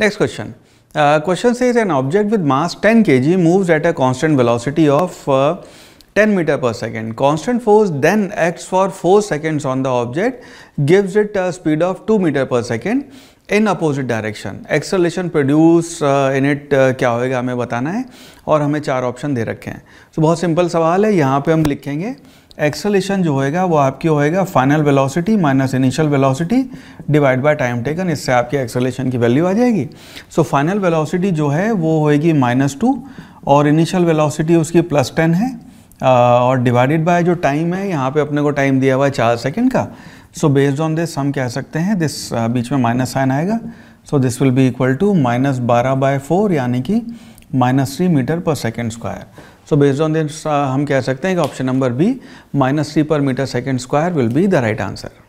next question question से is an object with mass 10 K G move at a constant velocity of 10 metre per second constant force then act for four seconds on the object gives it a speed of 2 metre per second in opposite direction acceleration produce in it क्या होएगा हमें बताना है और हमें चार option दे रखे हैं तो so, बहुत सिंपल सवाल है यहाँ पे हम लिखेंगे एक्सलेशन जो होएगा वो आपकी होएगा final velocity minus initial velocity divide by time taken इससे आपकी एक्सलेशन की वैल्यू आ जाएगी सो फाइनल वेलोसिटी जो है वो होएगी माइनस टू और इनिशियल वेलोसिटी उसकी प्लस टेन है और डिवाइडेड बाय जो टाइम है यहाँ पे अपने को टाइम दिया हुआ है चार सेकेंड का सो बेस्ड ऑन दिस हम कह सकते हैं दिस बीच में माइनस साइन आएगा so this will be equal to minus बारह बाय फोर यानी कि minus three metre per second square so based on this हम कह सकते हैं कि option number B minus three per metre second square will be the right answer